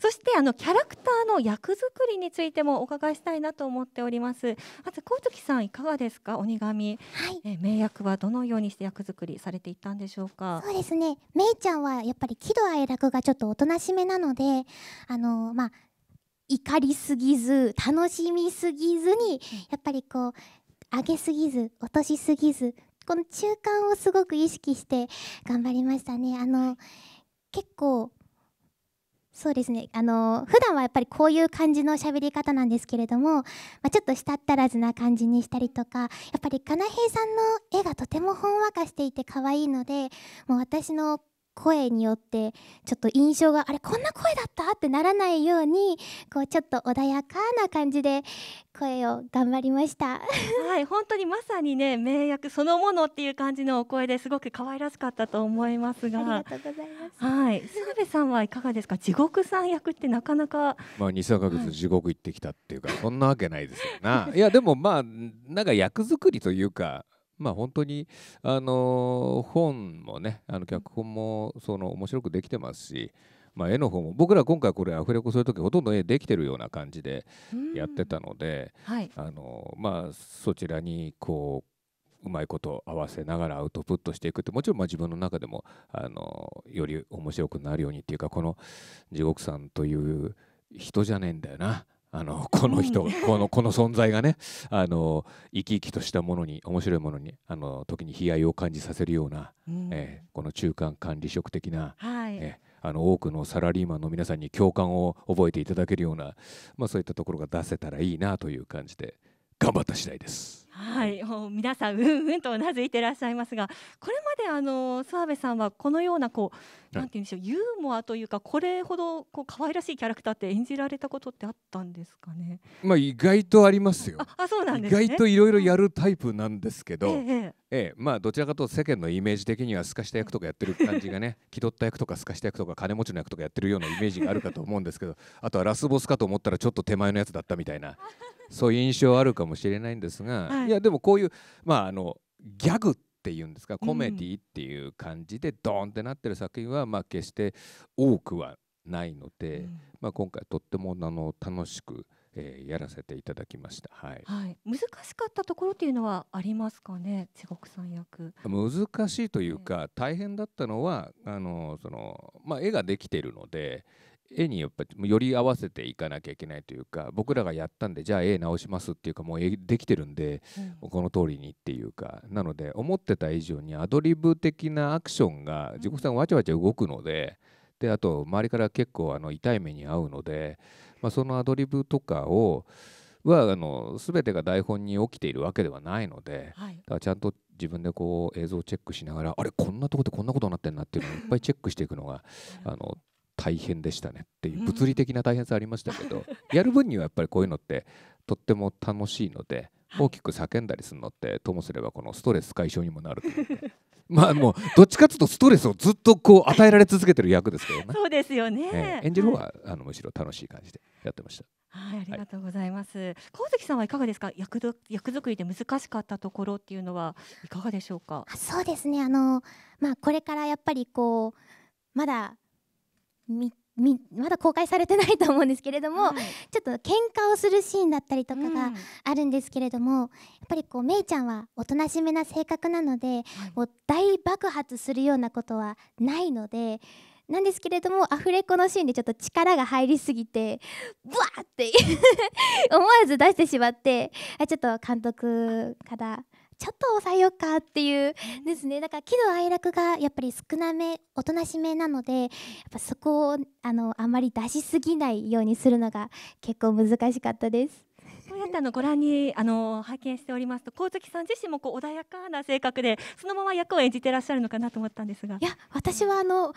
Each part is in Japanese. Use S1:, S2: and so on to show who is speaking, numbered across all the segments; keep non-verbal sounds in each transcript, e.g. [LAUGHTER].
S1: そしてあのキャラクターの役作りについてもお伺いしたいなと思っておりますまず小月さんいかがですか鬼神、はい、え名役はどのようにして役作りされていたんでしょうかそう
S2: ですねめいちゃんはやっぱり喜怒哀楽がちょっとおとなしめなのであのまあ怒りすぎず楽しみすぎずにやっぱりこう上げすぎず落としすぎずこの中間をすごく意識して頑張りましたね。あの結構そうですねあの普段はやっぱりこういう感じの喋り方なんですけれども、まあ、ちょっとしたったらずな感じにしたりとかやっぱりかなへいさんの絵がとてもほんわかしていて可愛いのでもう私の声によってちょっと印象があれこんな声だったってならないようにこうちょっと穏やかな感じで声を頑張りました
S1: [LAUGHS] はい本当にまさにね名役そのものっていう感じのお声ですごく可愛らしかったと思いますがありがとうございますはい澤部さんはいかがですか地獄さん役ってなかなか
S3: まあ23ヶ月地獄行ってきたっていうか、はい、そんなわけないですよないやでもまあなんか役作りというかまあ本当にあの本もねあの脚本もその面白くできてますし、まあ、絵の方も僕ら今回これアフレコする時ほとんど絵できてるような感じでやってたので、はい、あのまあそちらにこううまいこと合わせながらアウトプットしていくってもちろんま自分の中でもあのより面白くなるようにっていうかこの地獄さんという人じゃねえんだよなあのこの人、うん、このこの存在がねあの生き生きとしたものに面白いものにあの時に悲哀を感じさせるような、うん、えー、この中間管理職的な、はい、えー、あの多くのサラリーマンの皆さんに共感を覚えていただけるような、まあ、そういったところが出せたらいいなという感じで頑張った次第です。
S1: はい、もう皆さんうんうんとうなずいていらっしゃいますがこれまであの澤部さんはこのようなこうなんてうんでしょう、ユーモアというかこれほどこう可愛らしいキャラクターって演じられたことってあったんですかね。
S3: まあ意外とありますよ。
S1: あそうなんです、ね、意外といろいろやる
S3: タイプなんですけど、ええええ、まあどちらかと世間のイメージ的には透かした役とかやってる感じがね [LAUGHS] 気取った役とか透かした役とか金持ちの役とかやってるようなイメージがあるかと思うんですけど [LAUGHS] あとはラスボスかと思ったらちょっと手前のやつだったみたいな。そういう印象あるかもしれないんですが、はい、いやでもこういうまああのギャグっていうんですかコメディっていう感じでドーンってなってる作品は、まあ決して多くはないので、まあ今回とってもあの楽しく。えー、やらせていただきました、はい、
S1: はい、難しかったところっていうのはありますかね地獄さん役
S3: 難しいというか、大変だったのはあのその、まあ、絵ができているので絵にやっぱより合わせていかなきゃいけないというか僕らがやったんでじゃあ絵直しますっていうかもう絵できてるんで、うん、この通りにっていうかなので思ってた以上にアドリブ的なアクションが地獄さんわちゃわちゃ動くので。であと周りから結構あの痛い目に遭うので、まあ、そのアドリブとかをはあの全てが台本に起きているわけではないので、はい、だからちゃんと自分でこう映像をチェックしながらあれこんなとこでこんなことになってんなっていうのをいっぱいチェックしていくのがあの大変でしたねっていう物理的な大変さありましたけど、[LAUGHS] やる分にはやっぱりこういうのってとっても楽しいので大きく叫んだりするのってともすればこのストレス解消にもなると [LAUGHS] まあもうどっちかというとストレスをずっとこう与えられ続けてる役ですけどねそうですよね、えー、演じる方は、あのむしろ楽しい感じでやってました
S1: はいありがとうございます、はい、川崎さんはいかがですか役ど役作りで難しかったところっていうのはいかがでしょうかそう
S2: ですねあのまあこれからやっぱりこうまだまだ公開されてないと思うんですけれども、はい、ちょっと喧嘩をするシーンだったりとかがあるんですけれども、うん、やっぱりこうめいちゃんはおとなしめな性格なので、はい、もう大爆発するようなことはないので。なんですけれどもアフレコのシーンでちょっと力が入りすぎてブワーって [LAUGHS] 思わず出してしまってちょっと監督からちょっと抑えようかっていうですねだから喜怒哀楽がやっぱり少なめおとなしめなのでやっぱそこをあのあまり出しすぎないようにするのが結構難しかったです。
S1: こうやってあのご覧にあの拝見しておりますと、光月さん自身もこう穏やかな性格で、そのまま役を演じてらっしゃるのかなと思ったんですが。いや、
S2: 私はあの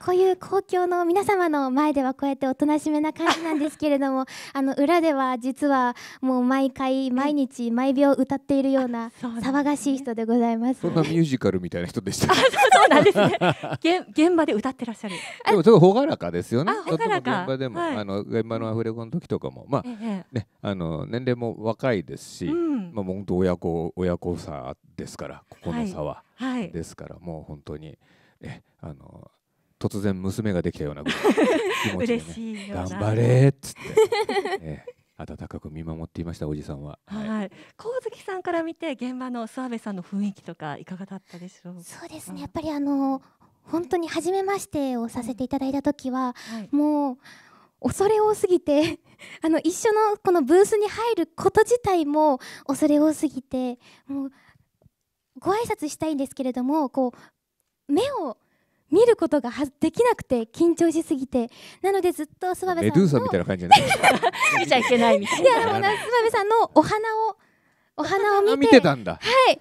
S2: こういう公共の皆様の前ではこうやっておとなしめな感じなんですけれども [LAUGHS] あの裏では実はもう毎回毎日毎秒歌っているような騒がしい人でございます、ね、そんなミュ
S3: ージカルみたいな人でした [LAUGHS] そ
S1: うなんですね
S2: [LAUGHS] 現場で歌ってらっしゃる
S3: でもちょっと朗らかですよね現場でも、はい、あの現場のアフレコの時とかもまあ、ええ、ねあの年齢も若いですし、うん、まあ本当親子親子差ですからここの差は、はい、ですからもう本当にえあの突然娘ができたような [LAUGHS] 気持ちで、ね、頑張れっつって、ね、[LAUGHS] 温かく見守っていましたおじさんは。
S1: はい、はい、光月さんから見て現場の諏訪部さんの雰囲気とかいかがだったでしょうそう
S2: ですねやっぱりあの本当に初めましてをさせていただいた時は、はい、もう恐れ多すぎて [LAUGHS] あの一緒のこのブースに入ること自体も恐れ多すぎてもうご挨拶したいんですけれどもこう目を見ることができなくて緊張しすぎてなのでずっと諏訪部さんのドゥーさんみたいな感じじゃない見ちゃいけないみたいないやでもな諏訪部さんのお花をお花を見て見てたんだはい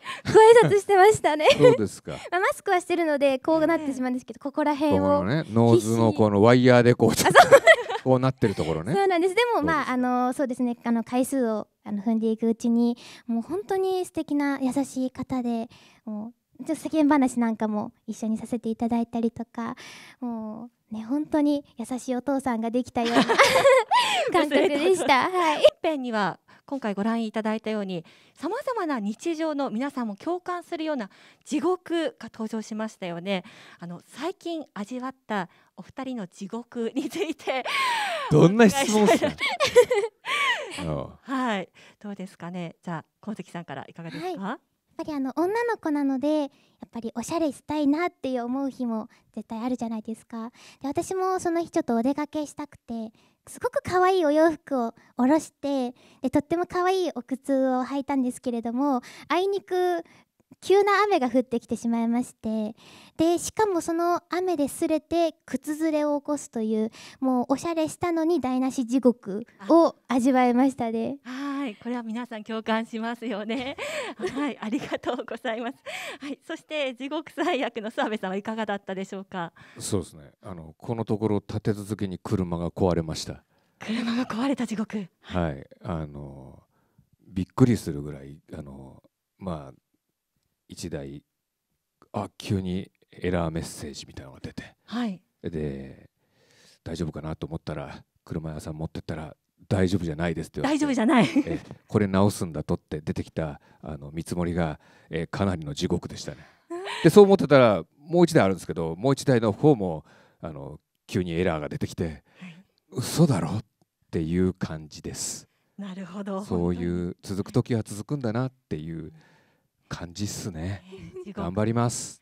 S2: ご挨拶してましたねそうですか、[LAUGHS] まあ、マスクはしてるのでこうなってしまうんですけどここら辺を、ね、ノーズの
S3: このワイヤーでこう [LAUGHS] こうなってるとこ
S1: ろねそうなんですでもま
S2: ああのそうですねあの回数をあの踏んでいくうちにもう本当に素敵な優しい方でもうちょっと世間話なんかも一緒にさせていただいたりとかもうね本当に優しいお父さんができたような [LAUGHS] 感覚でした。はい、一遍には今回ご覧いただいたように
S1: さまざまな日常の皆さんも共感するような地獄が登場しましたよねあの最近味わったお二人の地獄について [LAUGHS] どんな質問ですか [LAUGHS] はいどうですかねじゃあ小関さんからいかがですか、はい
S2: ぱりあの女の子なのでやっぱりおしゃれしたいなっていう思う日も絶対あるじゃないですかで私もその日ちょっとお出かけしたくてすごく可愛いお洋服を下ろしてでとっても可愛いお靴を履いたんですけれどもあいにく急な雨が降ってきてしまいましてでしかもその雨で擦れて靴ずれを起こすというもうおしゃれしたのに台無し地獄を味わいましたね。
S1: あはいこれは皆さん共感しますよね [LAUGHS] はいありがとうございますはいそして地獄最悪の澤部さんはいかがだったでしょうか
S3: そうですねあのこのところ立て続けに車が壊れました
S1: 車が壊れた地獄
S3: はい、あのびっくりするぐらいあのまあ1台あ急にエラーメッセージみたいなのが出て、はい、で大丈夫かなと思ったら車屋さん持ってったら大丈夫じゃないですって大丈夫じゃないこれ直すんだとって出てきたあの見積もりが、えかなりの地獄でしたね。でそう思ってたらもう一台あるんですけどもう一台の方もあの急にエラーが出てきて、はい、嘘だろっていう感じです。
S1: なるほどそ
S3: ういう続く時は続くんだなっていう感じっすね。頑張ります。